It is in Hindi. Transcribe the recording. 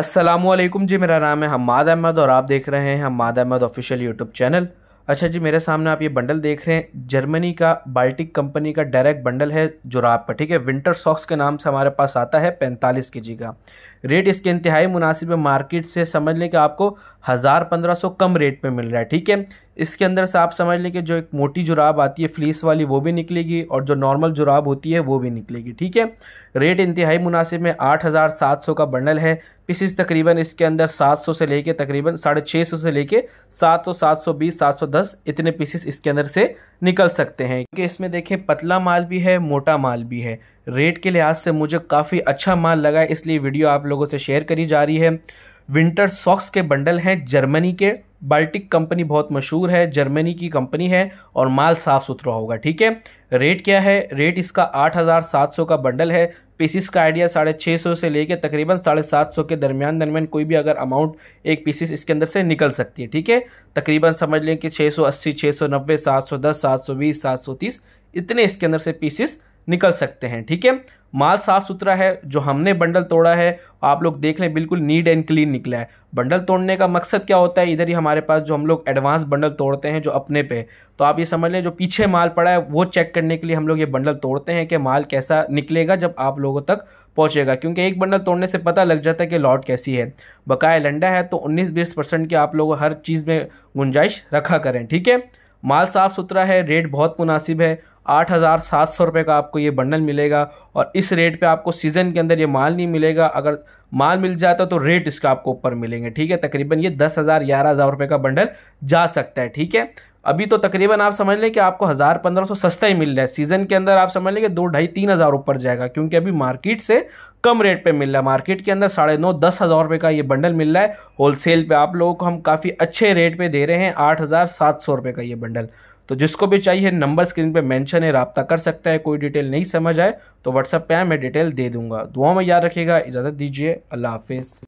असलम जी मेरा नाम है हमाद अहमद और आप देख रहे हैं Hamad Ahmad official YouTube channel अच्छा जी मेरे सामने आप ये बंडल देख रहे हैं जर्मनी का बाल्टिक कंपनी का डायरेक्ट बंडल है जुराब का ठीक है विंटर सॉक्स के नाम से हमारे पास आता है पैंतालीस के जी का रेट इसके इंतहाई मुनासिब है मार्केट से समझ लें कि आपको हज़ार पंद्रह सौ कम रेट पे मिल रहा है ठीक है इसके अंदर से आप समझ लें कि जो एक मोटी जुराब आती है फ्लीस वाली वो भी निकलेगी और जो नॉर्मल जुराब होती है वो भी निकलेगी ठीक है रेट इंतहाई मुनासिब में आठ हज़ार सात सौ का बंडल है पीसिस तकरीबन इसके अंदर सात सौ से लेके तकरीबन साढ़े छः सौ से लेके सात सौ सात सौ बीस सात सौ दस दस इतने पीसेस इसके अंदर से निकल सकते हैं क्योंकि इसमें देखें पतला माल भी है मोटा माल भी है रेट के लिहाज से मुझे काफ़ी अच्छा माल लगा इसलिए वीडियो आप लोगों से शेयर करी जा रही है विंटर सॉक्स के बंडल हैं जर्मनी के बाल्टिक कंपनी बहुत मशहूर है जर्मनी की कंपनी है और माल साफ सुथरा होगा ठीक है रेट क्या है रेट इसका आठ हज़ार सात सौ का बंडल है पीसीस का आइडिया साढ़े छः सौ से लेके तकरीबन साढ़े सात सौ के दरमियान दरमियान कोई भी अगर अमाउंट एक पीसीस इसके अंदर से निकल सकती है ठीक है तकरीबन समझ लें कि छः सौ अस्सी छः सौ नब्बे सात सौ दस सात सौ बीस सात सौ तीस इतने इसके अंदर से पीसीस निकल सकते हैं ठीक है माल साफ सुथरा है जो हमने बंडल तोड़ा है आप लोग देख लें बिल्कुल नीट एंड क्लीन निकला है बंडल तोड़ने का मकसद क्या होता है इधर ही हमारे पास जो हम लोग एडवांस बंडल तोड़ते हैं जो अपने पे तो आप ये समझ लें जो पीछे माल पड़ा है वो चेक करने के लिए हम लोग ये बंडल तोड़ते हैं कि माल कैसा निकलेगा जब आप लोगों तक पहुँचेगा क्योंकि एक बंडल तोड़ने से पता लग जाता है कि लॉट कैसी है बकाया लंडा है तो उन्नीस बीस परसेंट के आप लोग हर चीज़ में गुंजाइश रखा करें ठीक है माल साफ़ सुथरा है रेट बहुत मुनासिब है आठ हज़ार सात सौ रुपये का आपको ये बंडल मिलेगा और इस रेट पे आपको सीज़न के अंदर ये माल नहीं मिलेगा अगर माल मिल जाता तो रेट इसका आपको ऊपर मिलेंगे ठीक है तकरीबन ये दस हज़ार ग्यारह हज़ार रुपये का बंडल जा सकता है ठीक है अभी तो तकरीबन आप समझ लें कि आपको हज़ार पंद्रह सौ सस्ता ही मिल रहा है सीज़न के अंदर आप समझ लें कि दो ढाई तीन हज़ार ऊपर जाएगा क्योंकि अभी मार्केट से कम रेट पे मिल रहा है मार्केट के अंदर साढ़े नौ दस हज़ार रुपये का ये बंडल मिल रहा है होलसेल पे आप लोगों को हम काफ़ी अच्छे रेट पे दे रहे हैं आठ हज़ार सात सौ रुपये का ये बंडल तो जिसको भी चाहिए नंबर स्क्रीन पे मेंशन है रबता कर सकता है कोई डिटेल नहीं समझ आए तो व्हाट्सअप पे मैं डिटेल दे दूंगा दुआ में याद रखेगा इजाज़त दीजिए अल्लाह हाफिज़